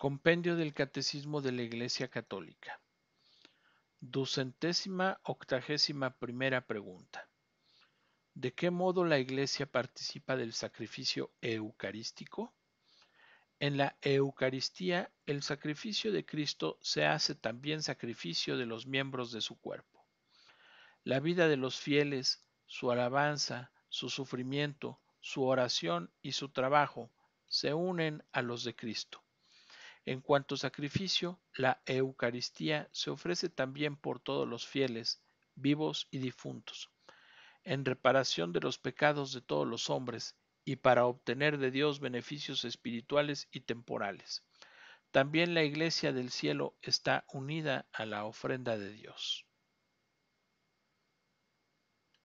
Compendio del Catecismo de la Iglesia Católica. Ducentésima octagésima primera pregunta. ¿De qué modo la Iglesia participa del sacrificio eucarístico? En la Eucaristía, el sacrificio de Cristo se hace también sacrificio de los miembros de su cuerpo. La vida de los fieles, su alabanza, su sufrimiento, su oración y su trabajo se unen a los de Cristo. En cuanto sacrificio, la Eucaristía se ofrece también por todos los fieles, vivos y difuntos, en reparación de los pecados de todos los hombres y para obtener de Dios beneficios espirituales y temporales. También la Iglesia del Cielo está unida a la ofrenda de Dios.